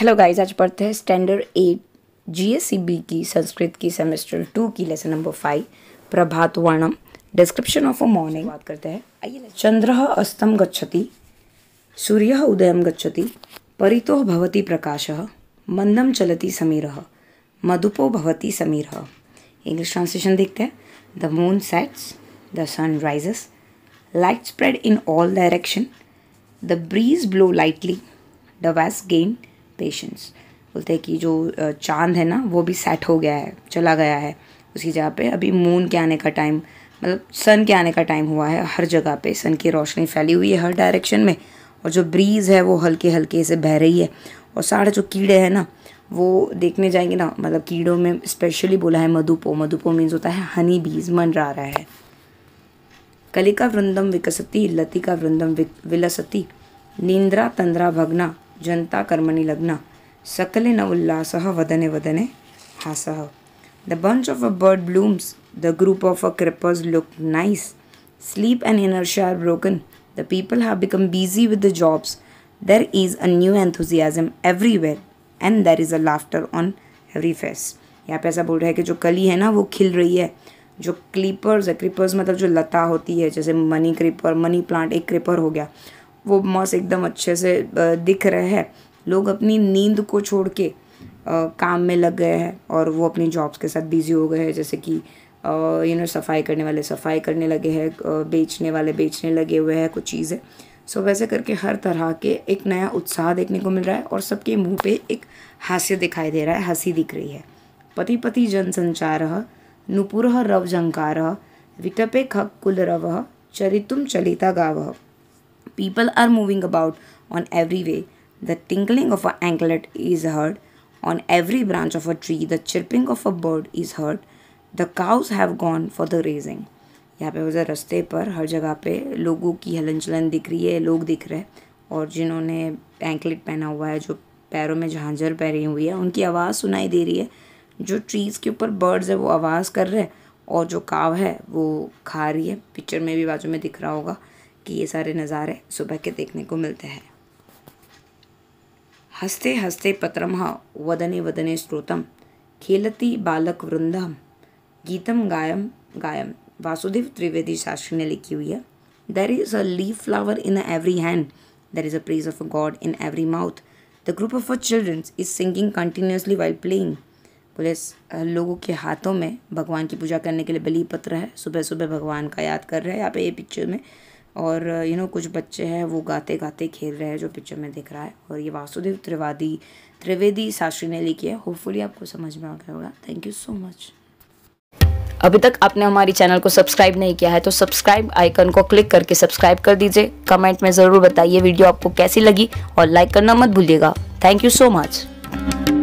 Hello guys आज पढ़ते हैं स्टैंडर्ड एट बी की संस्कृत की सेमेस्टर टू की लेसन नंबर फाइव प्रभात वर्णम डिस्क्रिप्शन ऑफ अ मॉर्निंग बात करते हैं आइए चंद्र अस्तम गच्छति सूर्य उदय गच्छति परितो भवति प्रकाश मंदम चलति समीर मधुपो भवति समीर इंग्लिश ट्रांसलेशन देखते हैं the moon sets the sun rises light spread in all direction the breeze blow lightly the west gained patience बोलते हैं कि जो चांद है ना वो भी सेट हो गया है चला गया है उसी जगह पे अभी मून के आने का टाइम मतलब सन के आने का टाइम हुआ है हर जगह पे सन की रोशनी फैली हुई है हर डायरेक्शन में और जो ब्रीज़ है वो हल्के हल्के से बह रही है और सारे जो कीड़े हैं ना वो देखने जाएंगे ना मतलब कीड़ों में स्पेशली बोला है मधुपो मधुपो मीन्स होता है हनी बीज मंडरा रहा है कलिका वृंदम विकसती लतिका वृंदम विलसती निंद्रा तंद्रा भगना जनता कर्मणि लग्न सकले उल्लास वदने वदने हास the bunch of a bird blooms the group of a creepers look nice sleep and inertia are broken the people have become busy with the jobs there is a new enthusiasm everywhere and there is a laughter on every face यहाँ पे ऐसा बोल रहा है कि जो कली है ना वो खिल रही है जो क्लीपर्स है क्रिपर्स मतलब जो लता होती है जैसे मनी क्रिपर मनी प्लांट एक क्रिपर हो गया वो मॉस एकदम अच्छे से दिख रहे हैं लोग अपनी नींद को छोड़ के काम में लग गए हैं और वो अपनी जॉब्स के साथ बिज़ी हो गए हैं जैसे कि यू नो सफाई करने वाले सफाई करने लगे हैं बेचने वाले बेचने लगे हुए हैं कुछ चीज़ें सो so, वैसे करके हर तरह के एक नया उत्साह देखने को मिल रहा है और सबके मुंह पे एक हास्य दिखाई दे रहा है हंसी दिख रही है पति पति जन संचार नुपुर रव विटपे वितपे खक रव चरितुम चलिता गाव People are moving about on every way. The tinkling of a anklet is heard. On every branch of a tree, the chirping of a bird is heard. the cows have gone for the raising यहाँ पे मुझे रास्ते पर हर जगह पे लोगों की हलन चलन दिख रही है लोग दिख रहे हैं और जिन्होंने एंकलेट पहना हुआ है जो पैरों में झांझर पहनी हुई है उनकी आवाज़ सुनाई दे रही है जो ट्रीज़ के ऊपर बर्ड्स है वो आवाज़ कर रहे हैं और जो काव है वो खा रही है पिक्चर में भी बाजू में दिख रहा होगा कि ये सारे नज़ारे सुबह के देखने को मिलते हैं हंसते हंसते पत्रमा वदने वदने स्रोतम खेलती बालक वृंदम गीतम गायम गायम वासुदेव त्रिवेदी शास्त्री ने लिखी हुई है there is a leave flower in every hand there is a praise of a god in every mouth the group of a childrens is singing continuously while playing police लोगों के हाथों में भगवान की पूजा करने के लिए बली पत्र है सुबह सुबह भगवान का याद कर रहे हैं यहाँ पे ये पिक्चर में और यू नो कुछ बच्चे हैं वो गाते गाते खेल रहे हैं जो पिक्चर में दिख रहा है और ये वासुदेव त्रिवादी त्रिवेदी शास्त्री ने लिखी है होपफुली आपको समझ में आ गया होगा थैंक यू सो मच अभी तक आपने हमारी चैनल को सब्सक्राइब नहीं किया है तो सब्सक्राइब आइकन को क्लिक करके सब्सक्राइब कर दीजिए कमेंट में ज़रूर बताइए वीडियो आपको कैसी लगी और लाइक करना मत भूलिएगा थैंक यू सो मच